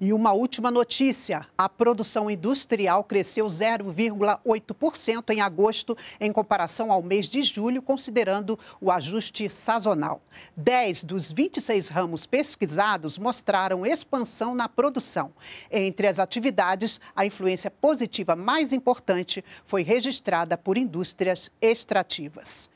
E uma última notícia: a produção industrial cresceu 0,8% em agosto em comparação ao mês de julho, considerando o ajuste sazonal. 10 dos 26 ramos pesquisados mostraram expansão na produção. Entre as atividades, a influência positiva mais importante foi registrada por indústrias extrativas.